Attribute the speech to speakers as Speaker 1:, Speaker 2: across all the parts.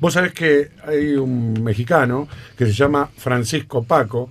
Speaker 1: Vos sabés que hay un mexicano que se llama Francisco Paco,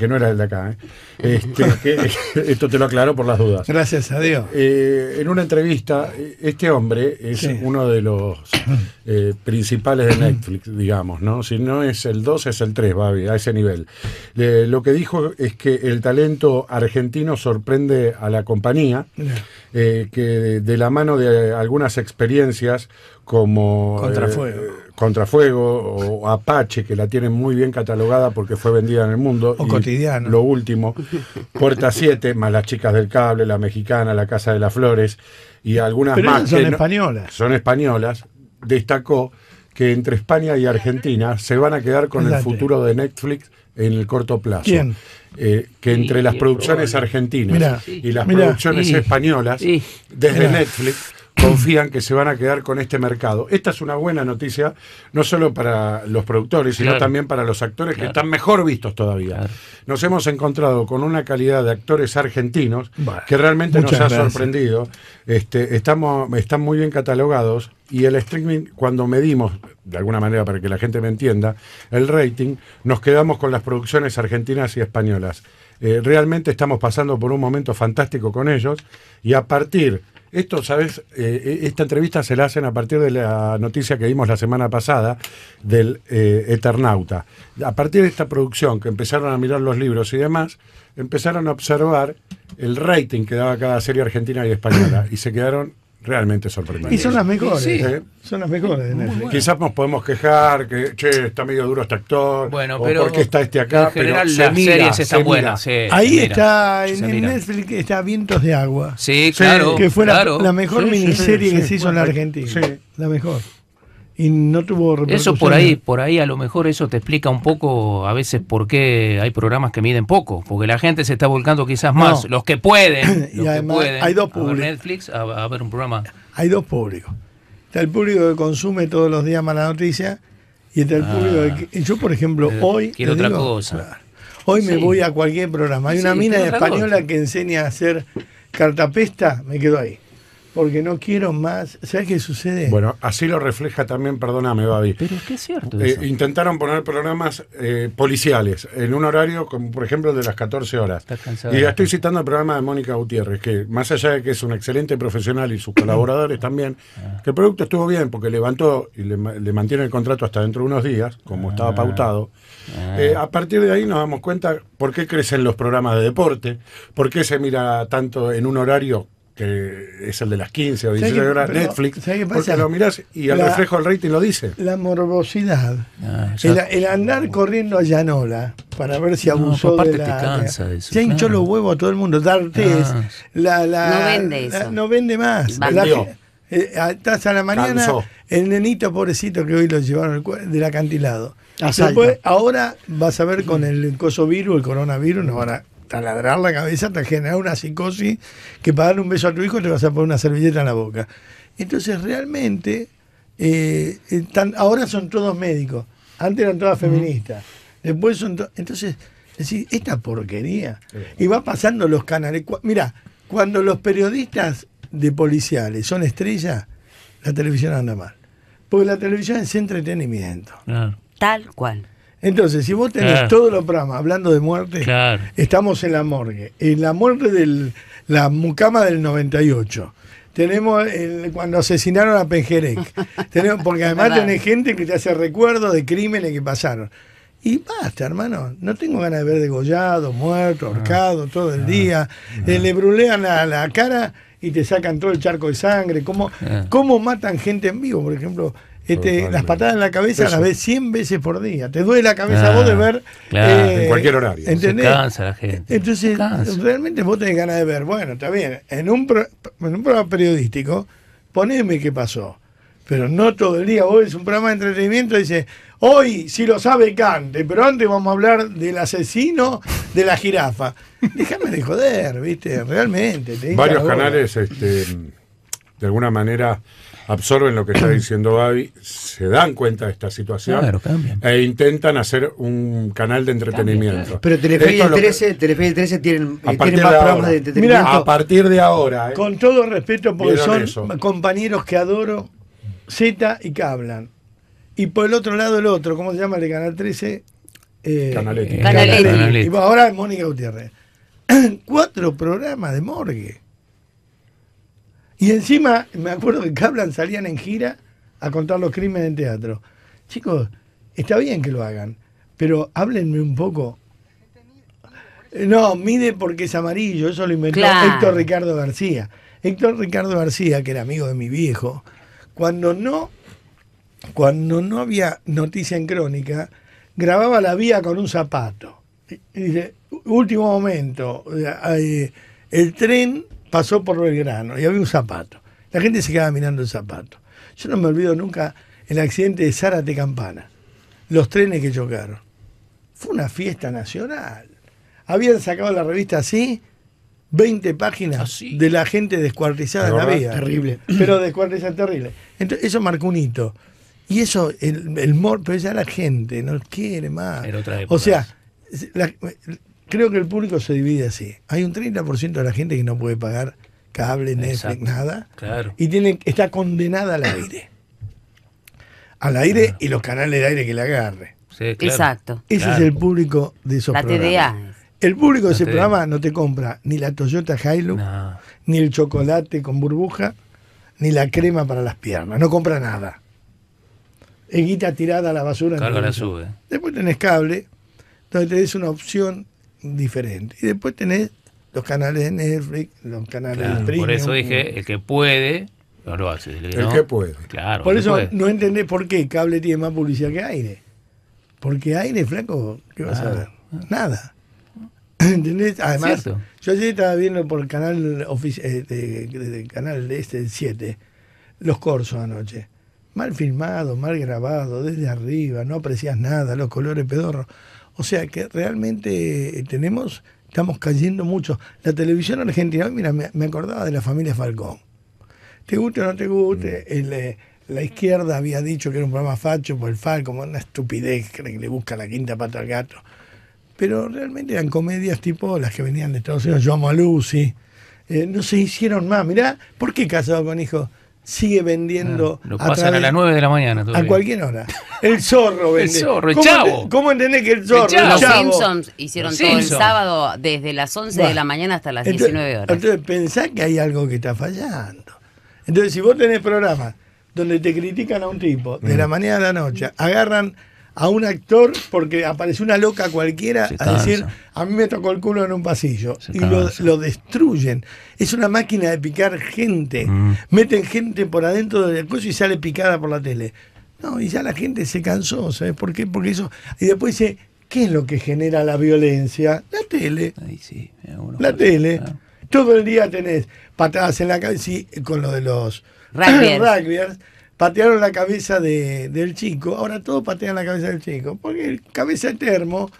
Speaker 1: que no era el de acá. ¿eh? Este, esto te lo aclaro por las dudas. Gracias a Dios. Eh, en una entrevista, este hombre es uno de los eh, principales de Netflix, digamos, ¿no? Si no es el 2, es el 3, va a ese nivel. lo que dijo es que el talento argentino sorprende a la compañía, que de, la mano de algunas experiencias como... Contrafuego Contrafuego o Apache, que la tienen muy bien catalogada porque fue vendida en el mundo. O y cotidiano. Lo último, Puerta 7, más las chicas del cable, la mexicana, la Casa de las Flores y algunas más. Son españolas. son españolas. Destacó que entre España y Argentina se van a quedar con el futuro de Netflix en el corto plazo. Eh, que entre las producciones argentinas y las producciones españolas, desde Netflix, confían que se van a quedar con este mercado. Esta es una buena noticia, no solo para los productores, sino también para los actores que están mejor vistos todavía. Nos hemos encontrado con una calidad de actores argentinos que realmente nos ha sorprendido. Este, estamos, están muy bien catalogados y el streaming, cuando medimos, de alguna manera para que la gente me entienda, el rating, nos quedamos con las producciones argentinas y españolas. Eh, realmente estamos pasando por un momento fantástico con ellos y a partir esto, ¿sabes? Eh, eh, esta entrevista se la hacen a partir de la noticia que vimos la semana pasada del eh, Eternauta. A partir de esta producción, que empezaron a mirar los libros y demás, empezaron a observar el rating que daba cada serie argentina y española y se quedaron realmente sorprendente. Y son las mejores. ¿eh? Son las mejores de Netflix. Quizás nos podemos quejar que, che, está medio duro este actor. Bueno, pero. ¿Por está este acá? pero las mira, están buenas. Ahí está, en,
Speaker 2: Netflix está Vientos de Agua. Sí, claro. Que fue La, mejor miniserie que se hizo en la Argentina. La mejor y no tuvo Eso por ahí,
Speaker 1: por ahí a lo mejor eso te explica un poco a veces por qué hay programas que miden poco, porque la gente se está volcando quizás más, los que pueden,
Speaker 2: además, pueden, hay dos públicos. Netflix a, ver un programa.
Speaker 1: Hay dos públicos.
Speaker 2: Está el público que consume todos los días mala noticia y está el público ah. que yo por ejemplo hoy quiero otra cosa. hoy me voy a cualquier programa. Hay una mina española que enseña a hacer cartapesta, me quedo ahí porque no quiero más. ¿Sabes qué sucede?
Speaker 1: Bueno, así lo refleja también, perdóname, Babi. Pero es que es cierto. Eh, intentaron poner programas eh, policiales en un horario, como por ejemplo, de las 14 horas. y estoy citando el programa de Mónica Gutiérrez, que más allá de que es un excelente profesional y sus colaboradores también, ah. que el producto estuvo bien porque levantó y le, mantiene el contrato hasta dentro de unos días, como ah. estaba pautado. Ah. Eh, a partir de ahí nos damos cuenta por qué crecen los programas de deporte, por qué se mira tanto en un horario que es el de las 15 o 16 horas, Netflix, porque lo mirás y al reflejo del rating lo dice.
Speaker 2: La morbosidad.
Speaker 1: Ah, el,
Speaker 2: andar corriendo a Llanola para ver si abusó pues, de la... ya hinchó los huevos a todo el mundo. Dartes, ah. la, la, no vende eso. no vende más. Eh, estás a la mañana, el nenito pobrecito que hoy lo llevaron del acantilado. Después, ahora vas a ver con el coso el coronavirus, nos van a taladrar la cabeza hasta generar una psicosis que para darle un beso a tu hijo te vas a poner una servilleta en la boca. Entonces realmente, eh, eh, ahora son todos médicos, antes eran todas feministas, después son todos... Entonces, es decir, esta porquería. Y va pasando los canales. Mira, cuando los periodistas de policiales son estrellas, la televisión anda mal. Porque la televisión es entretenimiento. Ah. Tal cual. Entonces, si vos tenés todos los programas hablando de muerte, estamos en la morgue. En la muerte de la mucama del 98. Tenemos el, cuando asesinaron a Penjerec. porque además tenés gente que te hace recuerdo de crímenes que pasaron. Y basta, hermano. No tengo ganas de ver degollado, muerto, ah, ahorcado todo el ah, día. Ah. Eh, le brulean la, la cara y te sacan todo el charco de sangre. ¿Cómo, cómo matan gente en vivo? Por ejemplo, este, las patadas en la cabeza las ves 100 veces por día. Te duele la cabeza ah, vos de ver. Eh, en cualquier horario. cansa la gente. Entonces, realmente vos tenés ganas de ver. Bueno, está bien. En un, programa periodístico, poneme qué pasó. Pero no todo el día. Vos ves un programa de entretenimiento y dices hoy si lo sabe cante, pero antes vamos a hablar del asesino de la jirafa. Déjame de joder, viste, realmente. Varios canales,
Speaker 1: este, de alguna manera absorben lo que está diciendo Gaby, se dan cuenta de esta situación e intentan hacer un canal de entretenimiento. Pero Telefe 13, Telefe tienen, más programas de entretenimiento. Mira, a partir de ahora. Eh. con
Speaker 2: todo respeto, porque son compañeros que adoro, Z y que hablan. Y por el otro lado el otro, ¿cómo se llama el de Canal 13? Eh, Canaletti. Canaletti. ahora Mónica Gutiérrez. Cuatro programas de morgue. Y encima, me acuerdo que cablan, salían en gira a contar los crímenes en teatro. Chicos, está bien que lo hagan, pero háblenme un poco. No, mide porque es amarillo, eso lo inventó Héctor Ricardo García. Héctor Ricardo García, que era amigo de mi viejo, cuando no, cuando no había noticia en crónica, grababa la vía con un zapato. Y dice, último momento, eh, el tren pasó por Belgrano y había un zapato. La gente se quedaba mirando el zapato. Yo no me olvido nunca el accidente de Zárate Campana, los trenes que chocaron. Fue una fiesta nacional. Habían sacado la revista así, 20 páginas de la gente descuartizada en la vida. Terrible. Pero descuartizada terrible. Entonces, eso marcó un hito. Y eso, el, el mor, pero ya la gente no quiere más. otra O sea, la, Creo que el público se divide así. Hay un 30% de la gente que no puede pagar cable, Netflix, nada. Claro. Y tiene, está condenada al aire. Al aire y los canales de aire que le agarre. Exacto. Ese es el público de esos la TDA. El público de ese programa no te compra ni la Toyota Hilux, ni el chocolate con burbuja, ni la crema para las piernas. No compra nada. Es tirada a la basura. la Después tenés cable, donde tenés una opción diferente. Y después tenés los canales de Netflix, los canales de premium, Por eso dije,
Speaker 1: el que puede, no lo hace. El que, puede. Claro, por eso
Speaker 2: no entendés por qué cable tiene más publicidad que aire. Porque aire, flaco, ¿qué vas a ver? Nada. ¿Entendés? Además, yo ayer estaba viendo por el canal, eh, de, de, este 7, los corsos anoche. Mal filmado, mal grabado, desde arriba, no aprecias nada, los colores pedorros. O sea que realmente eh, tenemos, estamos cayendo mucho. La televisión argentina, mira, me, acordaba de la familia Falcón. Te guste o no te guste, mm. eh, la izquierda había dicho que era un programa facho por pues el Falcón, una estupidez que le busca la quinta pata al gato. Pero realmente eran comedias tipo las que venían de Estados Unidos, Yo amo a Lucy. Eh, no se hicieron más. Mirá, ¿por qué casado con hijos? sigue vendiendo. Ah, lo pasan a, las 9 de la mañana. Todavía. A cualquier hora. El zorro vende. el zorro, el chavo. ¿Cómo entendés que el zorro? El Los Simpsons hicieron todo el sábado desde las 11 de la mañana hasta las 19 horas. Entonces pensá que hay algo que está fallando. Entonces, si vos tenés programas donde te critican a un tipo de la mm. mañana a la noche, agarran a un actor porque aparece una loca cualquiera a decir, a mí me tocó el culo en un pasillo. y lo, destruyen. Es una máquina de picar gente. Mm. Meten gente por adentro del coche y sale picada por la tele. No, y ya la gente se cansó, ¿sabes por qué? Porque eso. Y después dice, ¿qué es lo que genera la violencia? La tele. la tele. Todo el día tenés patadas en la cabeza, con lo de los rugbyers. patearon la cabeza del chico, ahora todos patean la cabeza del chico, porque el cabeza de termo,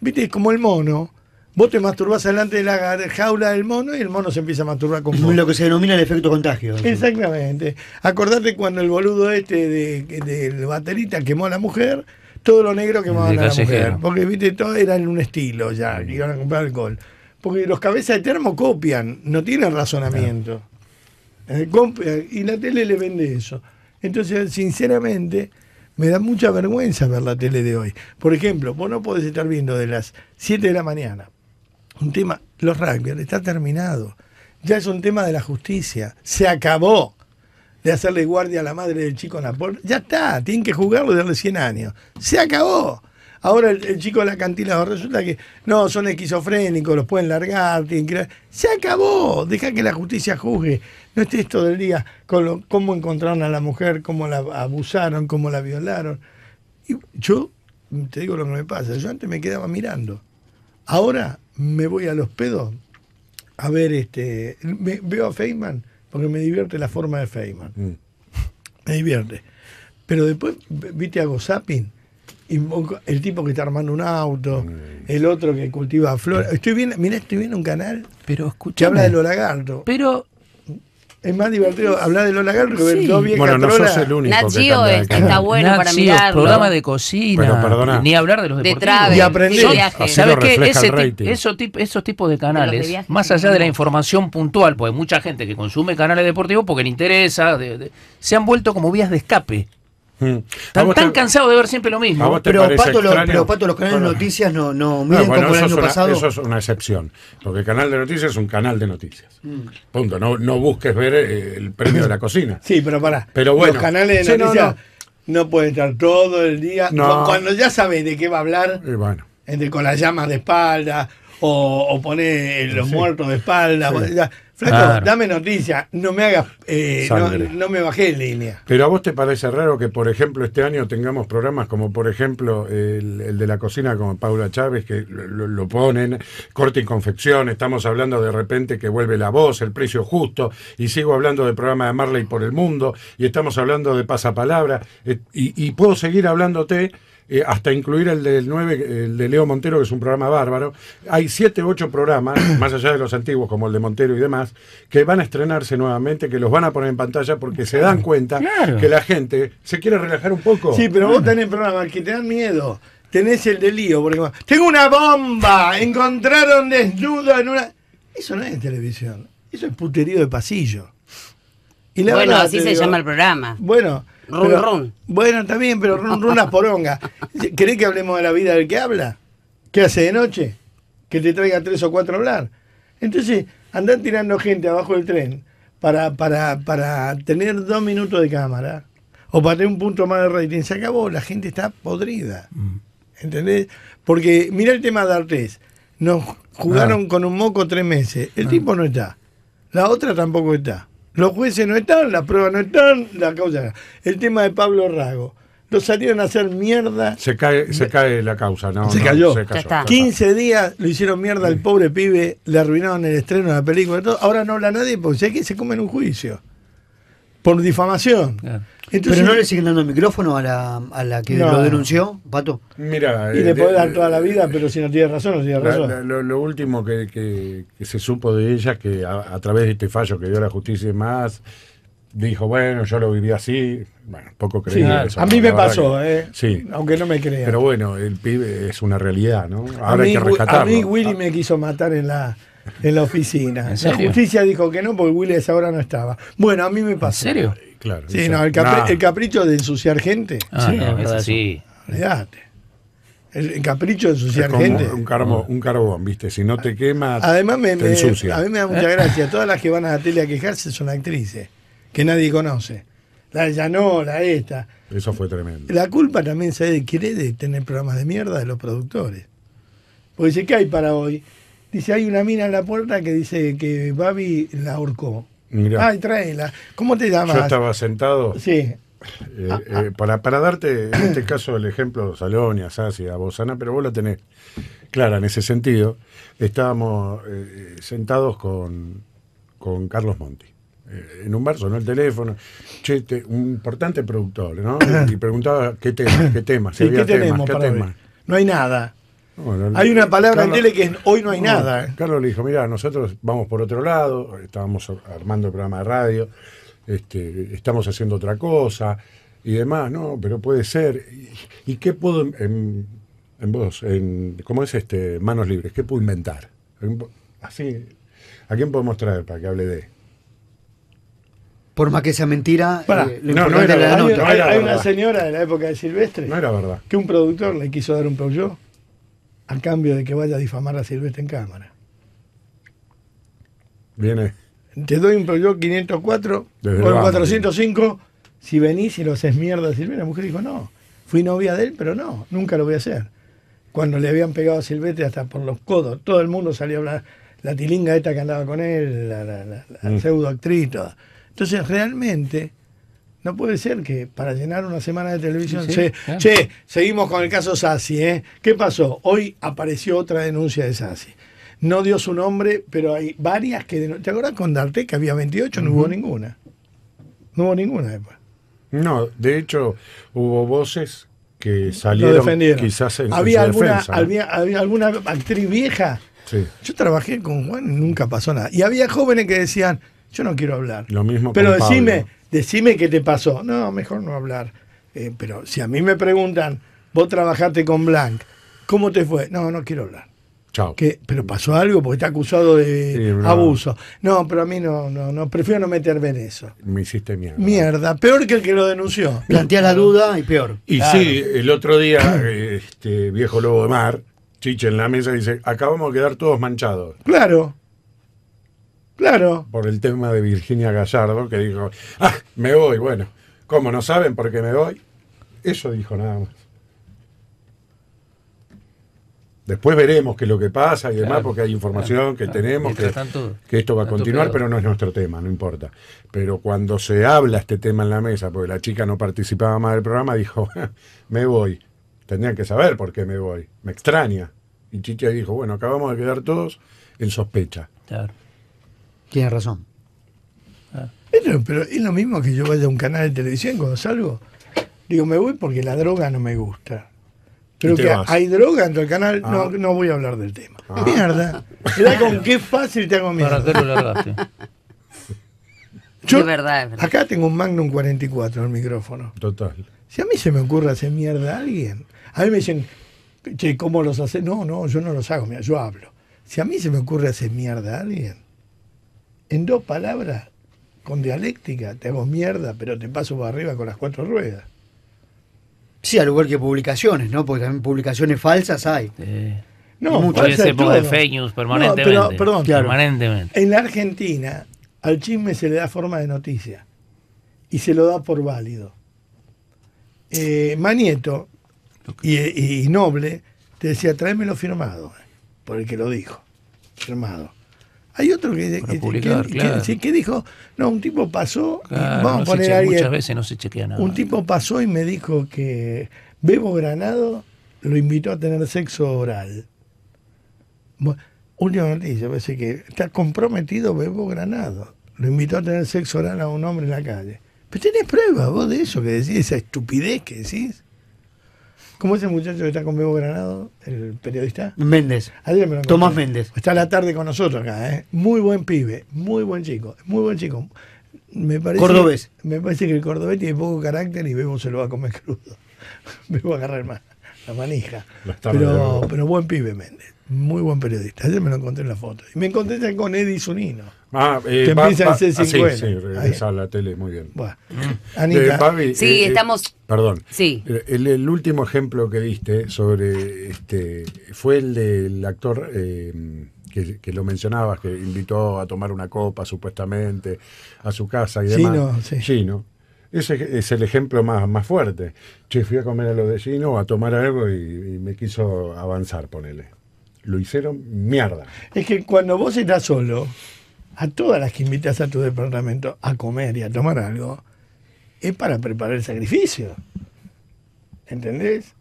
Speaker 2: viste, es como el mono. Vos te masturbás delante de la jaula del mono y el mono se empieza a masturbar con vos. Lo que se denomina el efecto contagio. Exactamente. Acordate cuando el boludo este de, baterita quemó a la mujer, todo lo negro quemaban a la mujer. Porque, viste, todo era en un estilo ya, iban a comprar alcohol. Porque los cabezas de termo copian, no tienen razonamiento. Eh, eh, y la tele le vende eso. Entonces, sinceramente, me da mucha vergüenza ver la tele de hoy. Por ejemplo, vos no podés estar viendo de las 7 de la mañana un tema, los rugby, está terminado. Ya es un tema de la justicia. Se acabó de hacerle guardia a la madre del chico en Ya está, tienen que jugarlo desde 100 años. Se acabó. Ahora el, chico de la cantina resulta que no, son esquizofrénicos, los pueden largar, Se acabó, deja que la justicia juzgue. No esté esto del día con lo, cómo encontraron a la mujer, cómo la abusaron, cómo la violaron. Y yo te digo lo que me pasa, yo antes me quedaba mirando. Ahora me voy a los pedos a ver, este, veo a Feynman porque me divierte la forma de Feynman. Mm. Me divierte. Pero después, viste, a Gozapin el tipo que está armando un auto, mm. el otro que cultiva flores. Estoy viendo, mirá, estoy viendo un canal que habla de los lagartos. Pero es más divertido hablar de los lagartos que ver dos Bueno, no sos el único. Nat Geo está, bueno para mirar, mirarlo. programa de
Speaker 1: cocina. ni hablar de los deportivos. De travel, ¿Sabes qué? Ese esos, esos tipos de canales, más allá de la información puntual, porque hay mucha gente que consume canales deportivos porque le interesa, se han vuelto como vías de escape están mm. tan cansados de ver siempre lo mismo. Pero Pato, los canales de
Speaker 2: noticias no,
Speaker 1: no ah, miren como el año pasado. Eso es una excepción, porque el canal de noticias es un canal de noticias. Mm. Punto. No, no busques ver eh, el premio de la cocina. Sí, pero para, Pero bueno, los canales de noticias no, pueden estar
Speaker 2: todo el día. Cuando ya sabes de qué va a hablar, entre con las llamas de espalda o, o los muertos de espalda. Flaco, dame noticia, no me hagas, eh, no, me bajé en línea.
Speaker 1: Pero a vos te parece raro que, por ejemplo, este año tengamos programas como, por ejemplo, el, de la cocina con Paula Chávez, que lo, ponen, corte y confección, estamos hablando de repente que vuelve la voz, el precio justo, y sigo hablando del programa de Marley por el mundo, y estamos hablando de pasapalabra, eh, y, y puedo seguir hablándote eh, hasta incluir el del 9, el de Leo Montero, que es un programa bárbaro. Hay 7, 8 programas, más allá de los antiguos, como el de Montero y demás, que van a estrenarse nuevamente, que los van a poner en pantalla porque se dan cuenta que la gente se quiere relajar un poco. Sí, pero vos tenés programas que te dan miedo. Tenés el de lío, porque
Speaker 2: tengo una bomba, encontraron desnudo en una... Eso no es televisión, eso es puterío de pasillo.
Speaker 1: bueno, así se llama el
Speaker 2: programa. Bueno, bueno, también, pero ron, por las que hablemos de la vida del que habla? ¿Qué hace de noche? Que te traiga tres o cuatro a hablar. Entonces, andan tirando gente abajo del tren para, para, para tener dos minutos de cámara o para tener un punto más de rating. Se acabó, la gente está podrida. Mm. ¿Entendés? Porque mira el tema de Artes, Nos jugaron ah. con un moco tres meses. El tipo ah. no está. La otra tampoco está. Los jueces no están, las pruebas no están, la causa. El tema de Pablo Rago. Lo salieron
Speaker 1: a hacer mierda. Se cae, se cae la causa, ¿no? Se cayó.
Speaker 2: 15 días lo hicieron mierda al pobre pibe, le arruinaron el estreno de la película. Todo. Ahora no habla nadie porque sé que se comen un juicio por difamación. Entonces, no le siguen dando el micrófono a la, que lo denunció,
Speaker 1: Pato? Mira, y eh, le puede dar
Speaker 2: toda la vida, eh, pero si no tiene razón, no tiene razón.
Speaker 1: lo, último que, se supo de ella, que a, través de este fallo que dio la justicia y más, dijo, bueno, yo lo viví así. Bueno, poco creía A mí me pasó, eh, sí. aunque no me crea. Pero bueno, el pibe es una realidad, ¿no? Ahora hay que rescatarlo. A mí
Speaker 2: Willy ah. me quiso matar en la en la oficina. La justicia dijo que no porque Willis ahora no estaba. Bueno, a mí me pasó. ¿En serio? Claro. Sí, no, el, capricho de ensuciar gente. Ah, sí, así. El, capricho de ensuciar gente. Un, ah.
Speaker 1: un carbón, ¿viste? Si no te quemas Además me, te a mí me
Speaker 2: da mucha gracia. Todas las que van a la tele a quejarse son actrices que nadie conoce. La de Llanola, esta.
Speaker 1: Eso fue tremendo.
Speaker 2: La culpa también se adquiere de tener programas de mierda de los productores. Porque dice, que hay para hoy? Dice, hay una mina en la puerta que dice que Babi la ahorcó. Mirá. Ay, tráela. ¿Cómo te llamas? Yo
Speaker 1: estaba sentado. Sí. Eh, eh, para, para darte, en este caso, el ejemplo, Salón y Asasi, a Bozana, pero vos la tenés clara en ese sentido. Estábamos eh, sentados con, con Carlos Monti. en un bar sonó el teléfono. un importante productor, ¿no? y preguntaba qué tema, qué tema, si había ¿qué temas, qué temas.
Speaker 2: No hay nada
Speaker 1: hay una palabra en tele que hoy no hay nada. Carlos le dijo, mira, nosotros vamos por otro lado, estábamos armando el programa de radio, este, estamos haciendo otra cosa y demás, ¿no? Pero puede ser. ¿Y, qué puedo, en, vos, en, cómo es este, manos libres, qué puedo inventar? Así, ¿a quién podemos traer para que hable de?
Speaker 2: por más que sea mentira, eh, no, no Hay, una señora de la época de Silvestre no era verdad. que un productor le quiso dar un Peugeot a cambio de que vaya a difamar a Silvestre en cámara. Viene. Te doy un proyecto 504 ...o 405 si venís y lo haces mierda a Silvestre. La mujer dijo, no, fui novia de él, pero no, nunca lo voy a hacer. Cuando le habían pegado a Silvestre hasta por los codos, todo el mundo salió a hablar, la tilinga esta que andaba con él, la, la, la, mm. toda. Entonces realmente no puede ser que para llenar una semana de televisión. Che, seguimos con el caso Sassi, ¿eh? ¿Qué pasó? Hoy apareció otra denuncia de Sassi. No dio su nombre, pero hay varias que. ¿Te acuerdas con Darte que había 28? No hubo ninguna. No hubo ninguna después.
Speaker 1: No, de hecho, hubo voces que salieron quizás en, ¿Había alguna, había,
Speaker 2: alguna actriz vieja. Sí. Yo trabajé con Juan y nunca pasó nada. Y había jóvenes que decían, yo no quiero hablar.
Speaker 1: Lo mismo Pero decime,
Speaker 2: decime qué te pasó. No, mejor no hablar. Eh, pero si a mí me preguntan, vos trabajaste con Blanc, ¿cómo te fue? No, no quiero hablar. Chao. ¿Qué? pero pasó algo porque está acusado de abuso. No, pero a mí no, no, no, prefiero no meterme
Speaker 1: en eso. Me hiciste mierda.
Speaker 2: Mierda, peor que el que lo denunció. Plantea la duda y peor. Y sí,
Speaker 1: el otro día, este viejo lobo de mar, chiche en la mesa, dice, acabamos de quedar todos manchados. Claro. Claro. Por el tema de Virginia Gallardo, que dijo, ah, me voy, bueno, ¿cómo no saben por qué me voy? Eso dijo nada más. Después veremos qué es lo que pasa y demás, porque hay información que tenemos, que, que, esto va a continuar, pero no es nuestro tema, no importa. Pero cuando se habla este tema en la mesa, porque la chica no participaba más del programa, dijo, me voy. Tendrían que saber por qué me voy. Me extraña. Y Chicha dijo, bueno, acabamos de quedar todos en sospecha. Claro.
Speaker 2: Tienes razón. Ah. Pero, es lo mismo que yo vaya a un canal de televisión cuando salgo. Digo, me voy porque la droga no me gusta. Pero que hay droga dentro el canal, no, ah. no, voy a hablar del tema. Ah. Mierda. con qué fácil te hago mierda. Para hacerlo yo, de verdad, verdad. Acá tengo un Magnum 44 en el micrófono. Total. Si a mí se me ocurre hacer mierda a alguien, a mí me dicen, che, ¿cómo los haces? No, no, yo no los hago, mira, yo hablo. Si a mí se me ocurre hacer mierda a alguien, en dos palabras, con dialéctica, te hago mierda, pero te paso para arriba con las cuatro ruedas. Sí, al igual que publicaciones, ¿no? Porque también publicaciones falsas hay. no, muchas de feños permanentemente. No, pero, perdón, permanentemente. En la Argentina, al chisme se le da forma de noticia y se lo da por válido. Eh, Manieto y, Noble te decía, tráeme lo firmado, por el que lo dijo, firmado. Hay otro que, que, dijo, no, un tipo pasó, vamos a poner Muchas veces no se chequea Un tipo pasó y me dijo que Bebo Granado lo invitó a tener sexo oral. última noticia, parece que está comprometido Bebo Granado. Lo invitó a tener sexo oral a un hombre en la calle. Pero tenés pruebas vos de eso, que decís, esa estupidez que decís. ¿Cómo es el muchacho que está con Bebo Granado, el periodista? Méndez. Tomás Méndez. Está a la tarde con nosotros acá, ¿eh? Muy buen pibe, muy buen chico, muy buen chico. Me parece, cordobés. Me parece que el cordobés tiene poco carácter y Bebo se lo va a comer crudo. Bebo va a agarrar más, la manija. Pero, pero buen pibe Méndez. Muy buen periodista. Ayer me lo encontré en la foto. Y me encontré con Eddie Zunino. Ah, eh, que empieza en c ah, sí, sí, a la tele, muy bien.
Speaker 1: Bueno, mm. Anita. Eh, sí, eh, eh, estamos. perdón. Sí. El, el, último ejemplo que viste sobre este fue el del actor que, lo mencionabas, que invitó a tomar una copa supuestamente a su casa y demás. Chino, sí. no Ese es el ejemplo más, más fuerte. Che, fui a comer a lo de Chino, a tomar algo y, y me quiso avanzar, ponele lo hicieron mierda. Es que cuando vos estás solo, a todas las que invitas a tu departamento a
Speaker 2: comer y a tomar algo, es para preparar el sacrificio. ¿Entendés?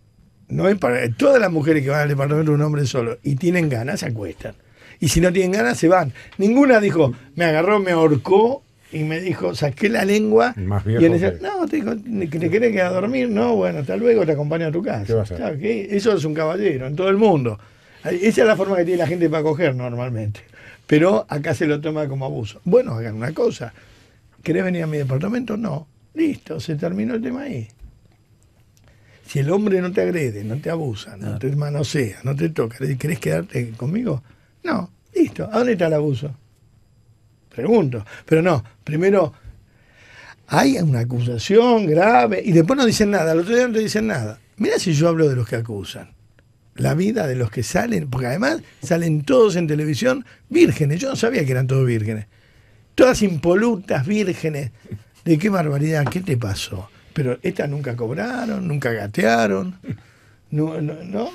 Speaker 2: No es para. Todas las mujeres que van al departamento de un hombre solo y tienen ganas, se acuestan. Y si no tienen ganas, se van. Ninguna dijo, me agarró, me ahorcó y me dijo, saqué la lengua.
Speaker 1: y no,
Speaker 2: te ¿te querés quedar a dormir? No, bueno, hasta luego, te acompaño a tu casa. Eso es un caballero en todo el mundo. Esa es la forma que tiene la gente para coger normalmente. Pero acá se lo toma como abuso. Bueno, hagan una cosa. ¿Querés venir a mi departamento? No. Listo, se terminó el tema ahí. Si el hombre no te agrede, no te abusa, no, te manosea, no te toca, ¿querés quedarte conmigo? No, listo. ¿A dónde está el abuso? Pregunto. Pero no, primero hay una acusación grave y después no dicen nada, al otro día no te dicen nada. Mira si yo hablo de los que acusan la vida de los que salen, porque además salen todos en televisión vírgenes. Yo no sabía que eran todos vírgenes. Todas impolutas, vírgenes. De qué barbaridad, ¿qué te pasó? Pero estas nunca cobraron, nunca gatearon, no,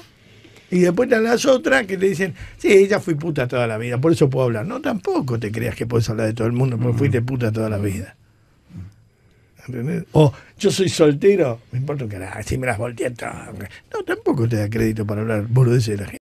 Speaker 2: Y después están las otras que te dicen, sí, ella fui puta toda la vida, por eso puedo hablar. No, tampoco te creas que puedes hablar de todo el mundo, porque mm. fuiste puta toda la vida. ¿Entendés? O yo soy soltero, me importa que carajo, si me las volteé No, tampoco te da crédito para hablar boludeces de la gente.